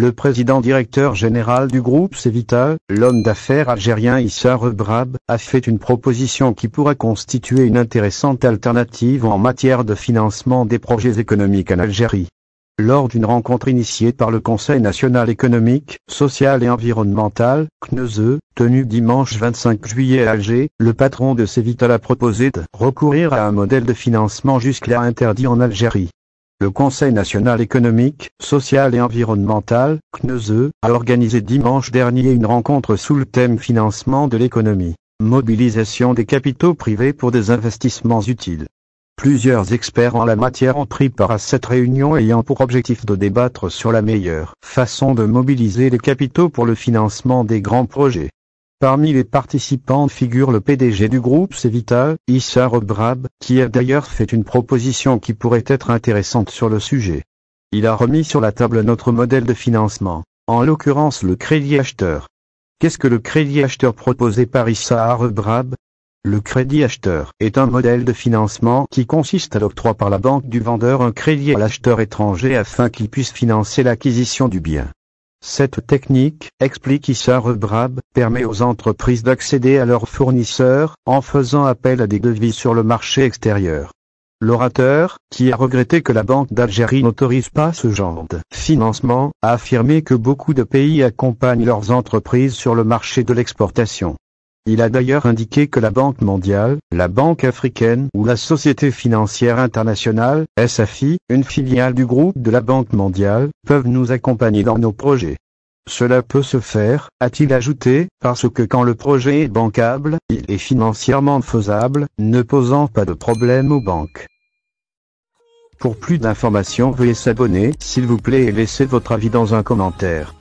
Le président directeur général du groupe Cevita, l'homme d'affaires algérien Issa Rebrab, a fait une proposition qui pourrait constituer une intéressante alternative en matière de financement des projets économiques en Algérie. Lors d'une rencontre initiée par le Conseil national économique, social et environnemental, CNESE, tenue dimanche 25 juillet à Alger, le patron de Cevital a proposé de recourir à un modèle de financement jusque-là interdit en Algérie. Le Conseil national économique, social et environnemental, CNESE, a organisé dimanche dernier une rencontre sous le thème Financement de l'économie, mobilisation des capitaux privés pour des investissements utiles. Plusieurs experts en la matière ont pris part à cette réunion ayant pour objectif de débattre sur la meilleure façon de mobiliser les capitaux pour le financement des grands projets. Parmi les participants figure le PDG du groupe Cevita, Issa Rebrab, qui a d'ailleurs fait une proposition qui pourrait être intéressante sur le sujet. Il a remis sur la table notre modèle de financement, en l'occurrence le crédit acheteur. Qu'est-ce que le crédit acheteur proposé par Issa Rebrab Le crédit acheteur est un modèle de financement qui consiste à l'octroi par la banque du vendeur un crédit à l'acheteur étranger afin qu'il puisse financer l'acquisition du bien. Cette technique, explique Issa Rebrab, permet aux entreprises d'accéder à leurs fournisseurs en faisant appel à des devis sur le marché extérieur. L'orateur, qui a regretté que la Banque d'Algérie n'autorise pas ce genre de financement, a affirmé que beaucoup de pays accompagnent leurs entreprises sur le marché de l'exportation. Il a d'ailleurs indiqué que la Banque mondiale, la Banque africaine ou la Société financière internationale, SFI, une filiale du groupe de la Banque mondiale, peuvent nous accompagner dans nos projets. Cela peut se faire, a-t-il ajouté, parce que quand le projet est bancable, il est financièrement faisable, ne posant pas de problème aux banques. Pour plus d'informations veuillez s'abonner s'il vous plaît et laissez votre avis dans un commentaire.